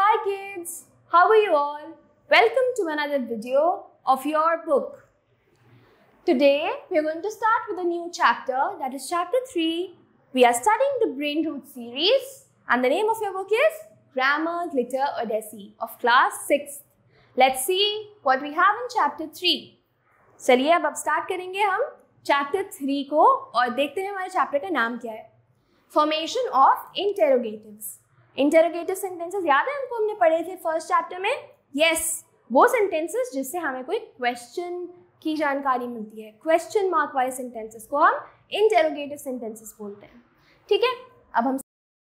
Hi kids, how are you all? Welcome to another video of your book. Today we are going to start with a new chapter that is chapter 3. We are studying the Brain Root series and the name of your book is Grammar, Glitter, Odyssey of class 6. Let's see what we have in chapter 3. चलिए अब अब start करेंगे हम chapter three को और देखते हैं हमारे चैप्टर का नाम क्या है formation of interrogatives interrogative sentences याद है हमको हमने पढ़े थे फर्स्ट चैप्टर में यस yes, वो सेंटेंसेस जिससे हमें कोई क्वेश्चन की जानकारी मिलती है क्वेश्चन मार्क वाले सेंटेंसेस को हम इंटेरोगेटिव सेंटेंसेस बोलते हैं ठीक है अब हम